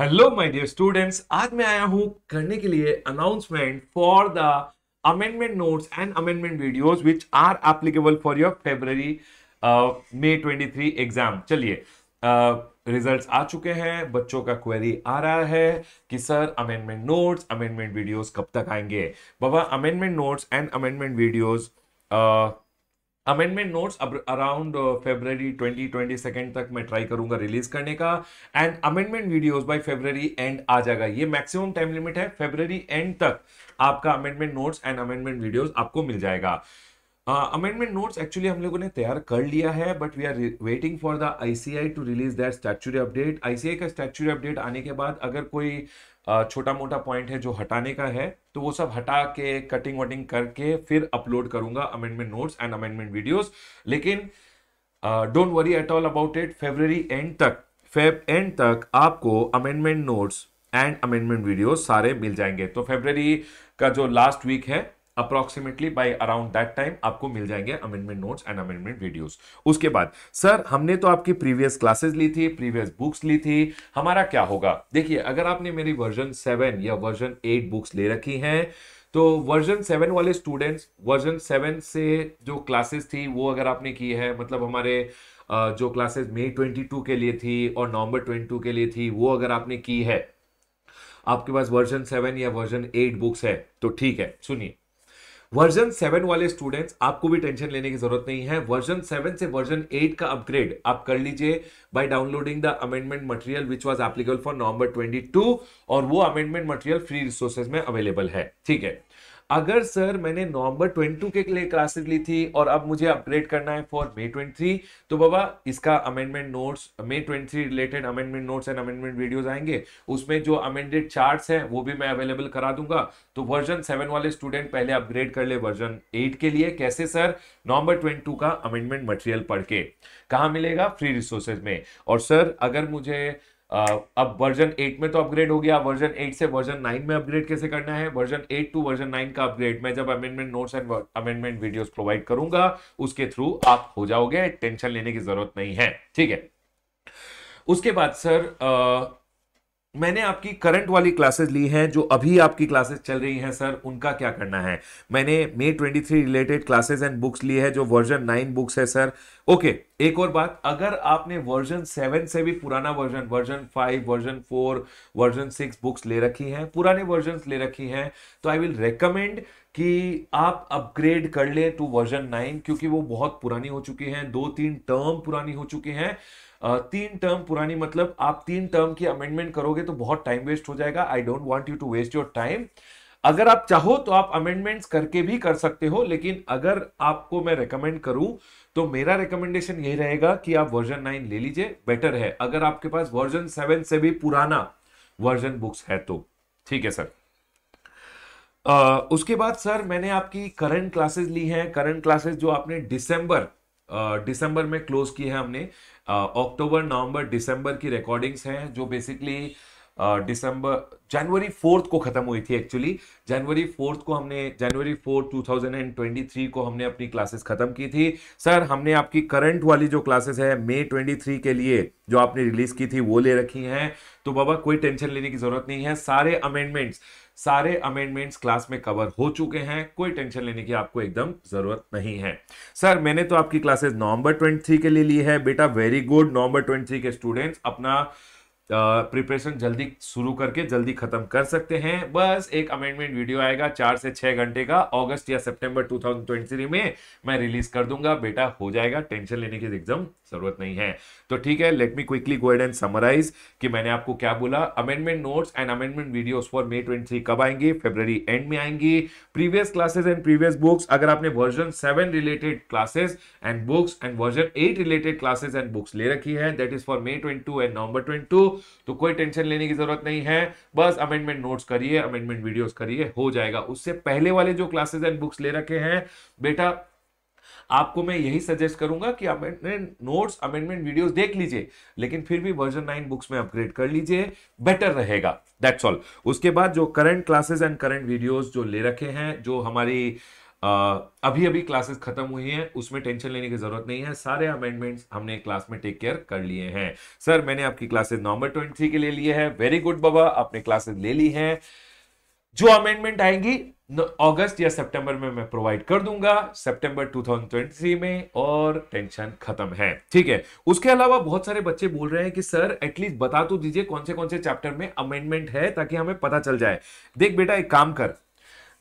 hello my dear students आज मैं आया हूं करने के लिए announcement for the amendment notes and amendment videos which are applicable for your February May 23 exam चलिए रिजल्ट्स uh, आ चुके हैं बच्चों का क्वेरी आ रहा है कि sir amendment notes amendment videos कब तक आएंगे बाबा amendment notes and amendment videos amendment notes around February twenty twenty second तक मैं ट्राई करूंगा रिलीज करने का and amendment videos by February end आ जाएगा ये मैक्सिमम टाइम लिमिट है फेबररी एंड तक आपका amendment notes and amendment videos आपको मिल जाएगा अमेंडमेंट नोट्स एक्चुअली हम लोगों ने तैयार कर लिया है but we are waiting for the ICI to release that statutory update ICI का स्टैचूरी अपडेट आने के बाद अगर कोई uh, छोटा मोटा पॉइंट है जो हटाने का है तो वो सब हटा के कटिंग वटिंग करके फिर अपलोड करूंगा amendment notes and amendment videos लेकिन don't worry at all about it February end तक फेब एंड तक आपको amendment notes and amendment videos सारे मिल जाएंगे तो फेबररी का जो लास्ट वीक है approximately by around that time आपको मिल जाएंगे amendment notes and amendment videos उसके बाद सर हमने तो आपकी प्रीवियस क्लासेस ली थी प्रीवियस बुक्स ली थी हमारा क्या होगा देखिए अगर आपने मेरी वर्जन सेवन या वर्जन एट बुक्स ले रखी हैं तो वर्जन सेवन वाले स्टूडेंट्स वर्जन सेवन से जो क्लासेस थी वो अगर आपने की है मतलब हमारे जो क्लासेस मई ट्वेंटी टू के लिए थी और नवंबर ट्वेंटी टू के लिए थी वो अगर आपने की है आपके पास वर्जन सेवन या वर्जन एट बुक्स है तो ठीक है सुनिए वर्जन सेवन वाले स्टूडेंट्स आपको भी टेंशन लेने की जरूरत नहीं है वर्जन सेवन से वर्जन एट का अपग्रेड आप कर लीजिए by downloading the amendment material which was applicable for November two और वो अमेंडमेंट मटेरियल फ्री रिसोर्सेज में अवेलेबल है ठीक है अगर सर मैंने नवंबर 22 के लिए क्लासेस ली थी और अब मुझे अपग्रेड करना है फॉर मे 23 तो बाबा इसका amendment notes May 23 related amendment notes and amendment videos आएंगे उसमें जो अमेंडेड चार्ट्स हैं वो भी मैं अवेलेबल करा दूंगा तो वर्जन सेवन वाले स्टूडेंट पहले अपग्रेड कर ले वर्जन एट के लिए कैसे सर नवंबर ट्वेंटी का अमेंडमेंट मटेरियल पढ़ के कहाँ मिलेगा फ्री रिसोर्सेज में और सर अगर मुझे अब वर्जन एट में तो अपग्रेड हो गया वर्जन एट से वर्जन नाइन में अपग्रेड कैसे करना है version eight to version nine का अपग्रेड मैं जब amendment notes and amendment videos provide करूंगा उसके थ्रू आप हो जाओगे टेंशन लेने की जरूरत नहीं है ठीक है उसके बाद सर मैंने आपकी करंट वाली क्लासेस ली हैं जो अभी आपकी क्लासेस चल रही हैं सर उनका क्या करना है मैंने May 23 related classes and books ली है जो वर्जन नाइन बुक्स है सर ओके एक और बात अगर आपने वर्जन सेवन से भी पुराना version version five version four version six books ले रखी हैं पुराने वर्जन ले रखी हैं तो आई विल रिकमेंड कि आप अपग्रेड कर लें टू वर्जन नाइन क्योंकि वो बहुत पुरानी हो चुकी हैं दो तीन टर्म पुरानी हो चुकी हैं तीन टर्म पुरानी मतलब आप तीन टर्म की अमेंडमेंट करोगे तो बहुत टाइम वेस्ट हो जाएगा I don't want you to waste your time अगर आप चाहो तो आप अमेंडमेंट्स करके भी कर सकते हो लेकिन अगर आपको मैं रेकमेंड करूं तो मेरा रिकमेंडेशन यही रहेगा कि आप वर्जन नाइन ले लीजिए बेटर है अगर आपके पास वर्जन सेवन से भी पुराना वर्जन बुक्स है तो ठीक है सर आ, उसके बाद सर मैंने आपकी करंट क्लासेस ली हैं करंट क्लासेस जो आपने दिसंबर दिसंबर में क्लोज की है हमने अक्टूबर नवंबर दिसंबर की रिकॉर्डिंग्स हैं जो बेसिकली दिसंबर जनवरी फोर्थ को ख़त्म हुई थी एक्चुअली जनवरी फोर्थ को हमने जनवरी फोर्थ 2023 को हमने अपनी क्लासेस ख़त्म की थी सर हमने आपकी करंट वाली जो क्लासेस है मई 23 के लिए जो आपने रिलीज़ की थी वो ले रखी हैं तो बाबा कोई टेंशन लेने की ज़रूरत नहीं है सारे अमेंडमेंट्स सारे अमेंडमेंट्स क्लास में कवर हो चुके हैं कोई टेंशन लेने की आपको एकदम ज़रूरत नहीं है सर मैंने तो आपकी क्लासेस नवंबर 23 के लिए ली है बेटा वेरी गुड नवंबर 23 के स्टूडेंट्स अपना प्रिपरेशन जल्दी शुरू करके जल्दी ख़त्म कर सकते हैं बस एक अमेंडमेंट वीडियो आएगा चार से छह घंटे का अगस्त या सितंबर 2023 में मैं रिलीज़ कर दूंगा बेटा हो जाएगा टेंशन लेने की एकदम ज़रूरत नहीं है तो ठीक है let me quickly go and summarise कि मैंने आपको क्या बोला amendment notes and amendment videos for May twenty कब आएंगे फेब्रवरी एंड में आएंगी previous classes and previous books अगर आपने version seven related classes and books and version eight related classes and books ले रखी है that is for May twenty and November twenty तो कोई टेंशन लेने की जरूरत नहीं है बस अमेंडमेंट नोट्स करिए अमेंडमेंट वीडियोस करिए हो जाएगा उससे पहले वाले जो क्लासेस एंड बुक्स ले रखे हैं बेटा आपको मैं यही सजेस्ट करूंगा कि अमेंडमेंट नोट्स अमेंडमेंट वीडियोस देख लीजिए लेकिन फिर भी वर्जन नाइन बुक्स में अपग्रेड कर लीजिए बेटर रहेगा दैट्स ऑल उसके बाद जो current classes and current videos जो ले रखे हैं जो हमारी अभी अभी क्लासेस खत्म हुई हैं उसमें टेंशन लेने की जरूरत नहीं है सारे अमेंडमेंट्स हमने क्लास में टेक केयर कर लिए हैं सर मैंने आपकी क्लासेस नवंबर ट्वेंटी के लिए लिए हैं वेरी गुड बाबा आपने क्लासेस ले ली हैं जो अमेंडमेंट आएंगी अगस्त या सितंबर में मैं प्रोवाइड कर दूंगा सितंबर 2023 में और टेंशन खत्म है ठीक है उसके अलावा बहुत सारे बच्चे बोल रहे हैं कि सर एटलीस्ट बता तो दीजिए कौन से कौन से चैप्टर में अमेंडमेंट है ताकि हमें पता चल जाए देख बेटा एक काम कर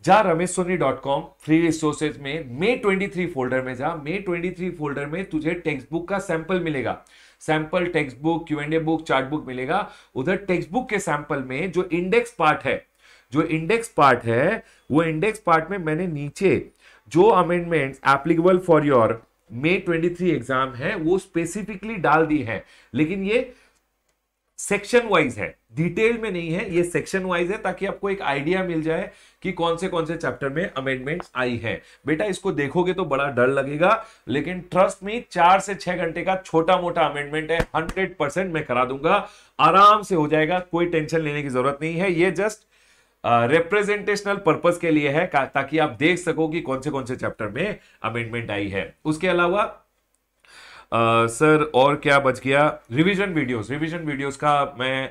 जा Ramesh Soni dot com free resources में मे थ्री फोल्डर में जा मे थ्री फोल्डर में तुझे टेक्स्ट बुक का सैंपल मिलेगा sample text book Q and A book chart book मिलेगा उधर टेक्स्ट बुक के सैंपल में जो इंडेक्स पार्ट है जो इंडेक्स पार्ट है वो इंडेक्स पार्ट में मैंने नीचे जो amendment applicable for your May twenty three exam है वो स्पेसिफिकली डाल दी है लेकिन ये सेक्शन वाइज है डिटेल में नहीं है ये सेक्शन वाइज है ताकि आपको एक आइडिया मिल जाए कि कौन से कौन से चैप्टर में अमेंडमेंट आई है बेटा इसको देखोगे तो बड़ा डर लगेगा लेकिन ट्रस्ट में चार से छह घंटे का छोटा मोटा अमेंडमेंट है हंड्रेड परसेंट मैं करा दूंगा आराम से हो जाएगा कोई टेंशन लेने की जरूरत नहीं है ये जस्ट रिप्रेजेंटेशनल uh, पर्पज के लिए है ताकि आप देख सको कि कौन से कौन से चैप्टर में अमेंडमेंट आई है उसके अलावा सर uh, और क्या बच गया रिविजन वीडियो रिविजन वीडियोज का मैं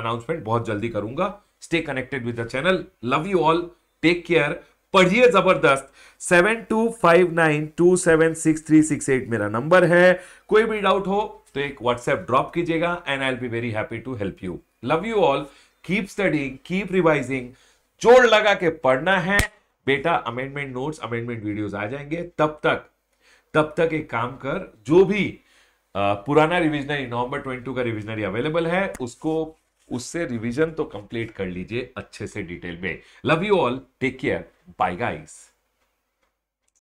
अनाउंसमेंट uh, बहुत जल्दी करूंगा stay connected with the channel love you all take care पढ़िए जबरदस्त seven two five nine two seven six three six eight मेरा नंबर है कोई भी डाउट हो तो एक व्हाट्सएप ड्रॉप कीजिएगा and I be very happy to help you love you all keep studying keep revising जोर लगा के पढ़ना है बेटा अमेंडमेंट नोट्स अमेंडमेंट वीडियोस आ जाएंगे तब तक तब तक एक काम कर जो भी पुराना रिविजनरी नवंबर ट्वेंटी का रिविजनरी अवेलेबल है उसको उससे रिविजन तो कंप्लीट कर लीजिए अच्छे से डिटेल में love you all take care bye guys